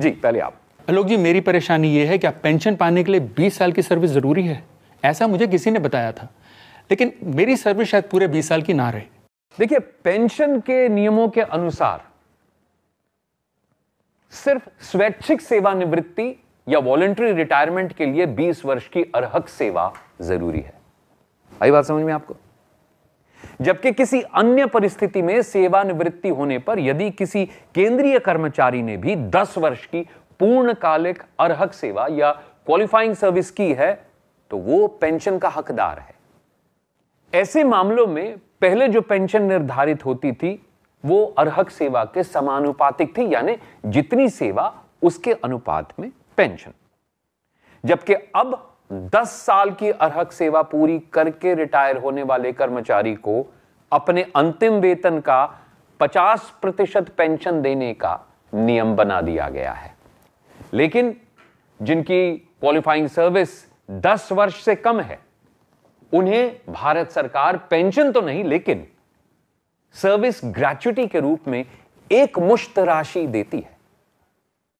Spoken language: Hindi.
जी पहले आप लोग जी मेरी परेशानी ये है कि आप पेंशन पाने के लिए बीस साल की सर्विस ज़रूरी है ऐसा मुझे किसी ने बताया था लेकिन मेरी सर्विस शायद पूरे बीस साल की ना रहे देखिए पेंशन के नियमों के अनुसार सिर्फ स्वैच्छिक सेवानिवृत्ति या वॉलेंट्री रिटायरमेंट के लिए 20 वर्ष की अर्हक सेवा जरूरी है आई बात समझ में आपको जबकि किसी अन्य परिस्थिति में सेवानिवृत्ति होने पर यदि किसी केंद्रीय कर्मचारी ने भी 10 वर्ष की पूर्णकालिक अर्हक सेवा या क्वालिफाइंग सर्विस की है तो वो पेंशन का हकदार है ऐसे मामलों में पहले जो पेंशन निर्धारित होती थी वो अर्हक सेवा के समानुपातिक थी यानी जितनी सेवा उसके अनुपात में पेंशन जबकि अब दस साल की अर्क सेवा पूरी करके रिटायर होने वाले कर्मचारी को अपने अंतिम वेतन का 50 प्रतिशत पेंशन देने का नियम बना दिया गया है लेकिन जिनकी क्वालिफाइंग सर्विस 10 वर्ष से कम है उन्हें भारत सरकार पेंशन तो नहीं लेकिन सर्विस ग्रेचुटी के रूप में एक मुश्त राशि देती है